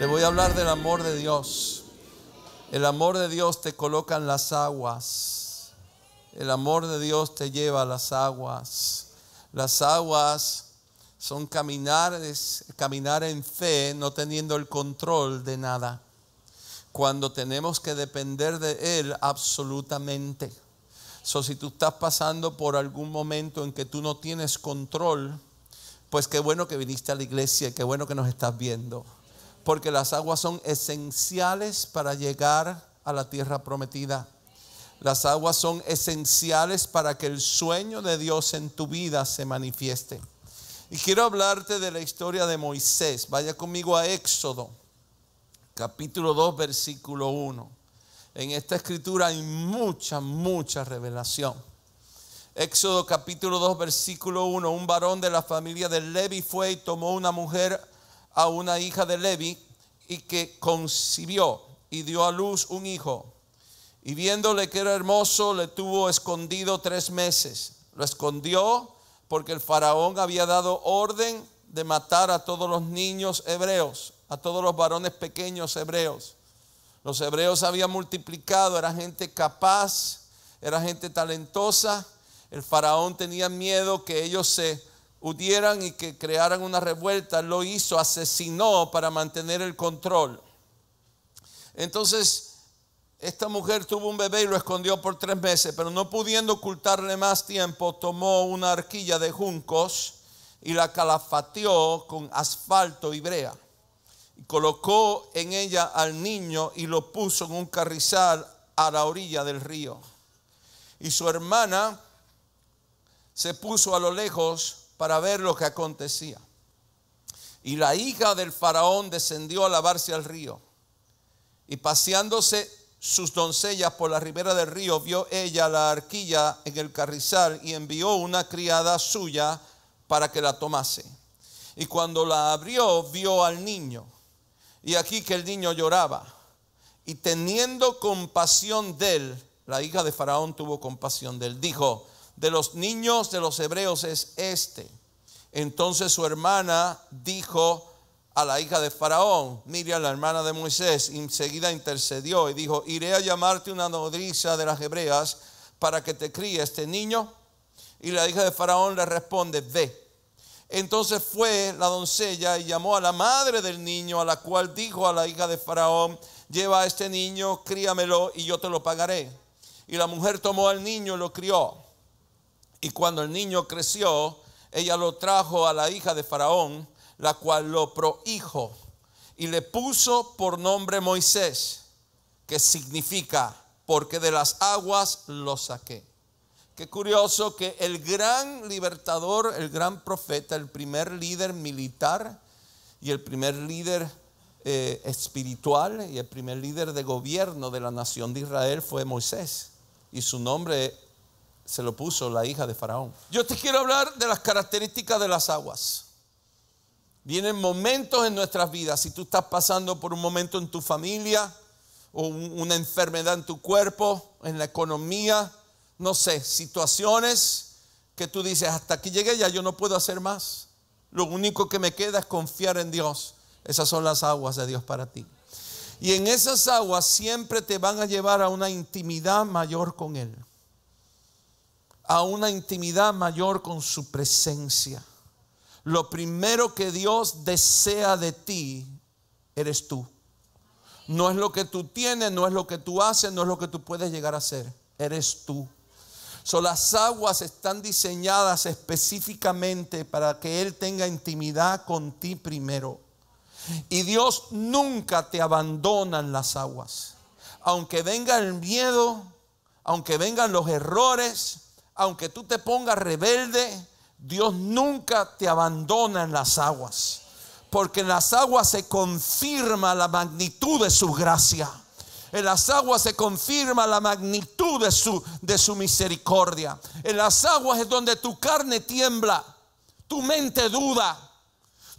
Le voy a hablar del amor de Dios. El amor de Dios te coloca en las aguas. El amor de Dios te lleva a las aguas. Las aguas son caminar, caminar en fe, no teniendo el control de nada. Cuando tenemos que depender de Él absolutamente. So, si tú estás pasando por algún momento en que tú no tienes control, pues qué bueno que viniste a la iglesia, y qué bueno que nos estás viendo porque las aguas son esenciales para llegar a la tierra prometida. Las aguas son esenciales para que el sueño de Dios en tu vida se manifieste. Y quiero hablarte de la historia de Moisés. Vaya conmigo a Éxodo, capítulo 2, versículo 1. En esta escritura hay mucha, mucha revelación. Éxodo capítulo 2, versículo 1. Un varón de la familia de Levi fue y tomó una mujer a una hija de Levi y que concibió y dio a luz un hijo. Y viéndole que era hermoso, le tuvo escondido tres meses. Lo escondió porque el faraón había dado orden de matar a todos los niños hebreos, a todos los varones pequeños hebreos. Los hebreos habían multiplicado, era gente capaz, era gente talentosa. El faraón tenía miedo que ellos se y que crearan una revuelta, lo hizo, asesinó para mantener el control. Entonces, esta mujer tuvo un bebé y lo escondió por tres meses, pero no pudiendo ocultarle más tiempo, tomó una arquilla de juncos y la calafateó con asfalto y brea. Y colocó en ella al niño y lo puso en un carrizal a la orilla del río. Y su hermana se puso a lo lejos para ver lo que acontecía. Y la hija del faraón descendió a lavarse al río. Y paseándose sus doncellas por la ribera del río, vio ella la arquilla en el carrizal y envió una criada suya para que la tomase. Y cuando la abrió, vio al niño. Y aquí que el niño lloraba. Y teniendo compasión de él, la hija de Faraón tuvo compasión de él. Dijo, de los niños de los hebreos es este. Entonces su hermana dijo a la hija de Faraón, Miriam, la hermana de Moisés, enseguida intercedió y dijo, iré a llamarte una nodriza de las hebreas para que te críe este niño. Y la hija de Faraón le responde, ve. Entonces fue la doncella y llamó a la madre del niño, a la cual dijo a la hija de Faraón, lleva a este niño, críamelo y yo te lo pagaré. Y la mujer tomó al niño y lo crió. Y cuando el niño creció, ella lo trajo a la hija de Faraón, la cual lo prohijo y le puso por nombre Moisés, que significa, porque de las aguas lo saqué. Qué curioso que el gran libertador, el gran profeta, el primer líder militar y el primer líder eh, espiritual y el primer líder de gobierno de la nación de Israel fue Moisés. Y su nombre se lo puso la hija de Faraón. Yo te quiero hablar de las características de las aguas. Vienen momentos en nuestras vidas. Si tú estás pasando por un momento en tu familia o una enfermedad en tu cuerpo, en la economía, no sé, situaciones que tú dices, hasta aquí llegué, ya yo no puedo hacer más. Lo único que me queda es confiar en Dios. Esas son las aguas de Dios para ti. Y en esas aguas siempre te van a llevar a una intimidad mayor con Él a una intimidad mayor con su presencia. Lo primero que Dios desea de ti eres tú. No es lo que tú tienes, no es lo que tú haces, no es lo que tú puedes llegar a ser Eres tú. las aguas están diseñadas específicamente para que Él tenga intimidad con ti primero. Y Dios nunca te abandona en las aguas. Aunque venga el miedo, aunque vengan los errores, aunque tú te pongas rebelde, Dios nunca te abandona en las aguas. Porque en las aguas se confirma la magnitud de su gracia. En las aguas se confirma la magnitud de su, de su misericordia. En las aguas es donde tu carne tiembla, tu mente duda,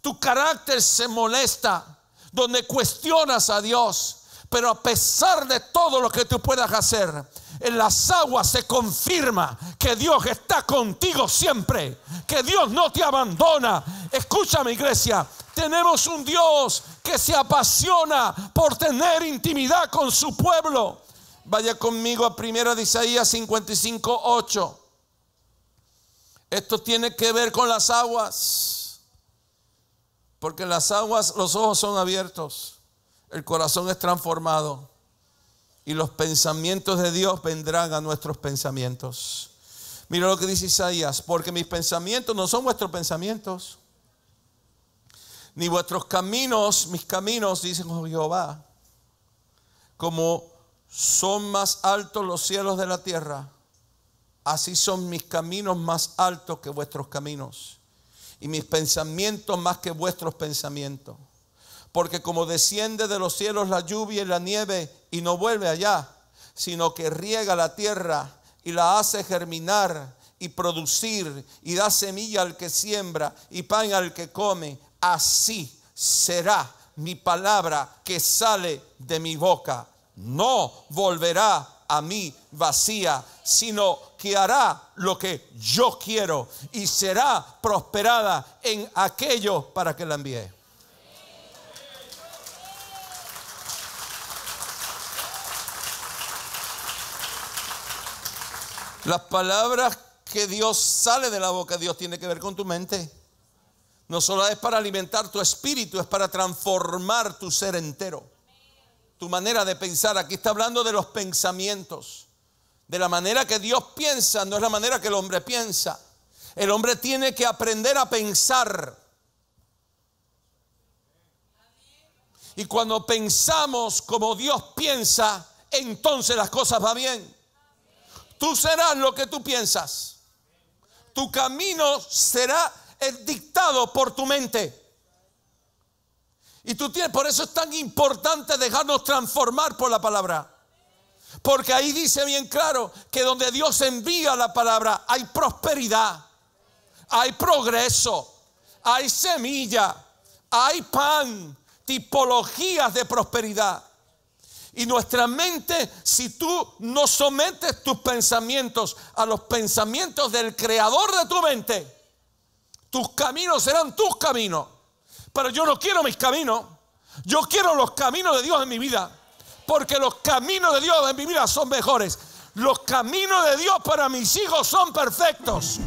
tu carácter se molesta, donde cuestionas a Dios. Pero a pesar de todo lo que tú puedas hacer, en las aguas se confirma que Dios está contigo siempre, que Dios no te abandona. Escúchame iglesia, tenemos un Dios que se apasiona por tener intimidad con su pueblo. Vaya conmigo a primera de Isaías 55, 8. Esto tiene que ver con las aguas, porque en las aguas los ojos son abiertos, el corazón es transformado y los pensamientos de Dios vendrán a nuestros pensamientos. Mira lo que dice Isaías, porque mis pensamientos no son vuestros pensamientos, ni vuestros caminos, mis caminos, dice Jehová, como son más altos los cielos de la tierra, así son mis caminos más altos que vuestros caminos, y mis pensamientos más que vuestros pensamientos porque como desciende de los cielos la lluvia y la nieve y no vuelve allá, sino que riega la tierra y la hace germinar y producir y da semilla al que siembra y pan al que come, así será mi palabra que sale de mi boca. No volverá a mí vacía, sino que hará lo que yo quiero y será prosperada en aquello para que la envíe. Las palabras que Dios sale de la boca de Dios tiene que ver con tu mente. No solo es para alimentar tu espíritu, es para transformar tu ser entero. Tu manera de pensar. Aquí está hablando de los pensamientos. De la manera que Dios piensa, no es la manera que el hombre piensa. El hombre tiene que aprender a pensar. Y cuando pensamos como Dios piensa, entonces las cosas van bien. Tú serás lo que tú piensas. Tu camino será dictado por tu mente. Y tú tienes, por eso es tan importante dejarnos transformar por la palabra. Porque ahí dice bien claro que donde Dios envía la palabra hay prosperidad, hay progreso, hay semilla, hay pan, tipologías de prosperidad. Y nuestra mente, si tú no sometes tus pensamientos a los pensamientos del creador de tu mente, tus caminos serán tus caminos. Pero yo no quiero mis caminos. Yo quiero los caminos de Dios en mi vida. Porque los caminos de Dios en mi vida son mejores. Los caminos de Dios para mis hijos son perfectos.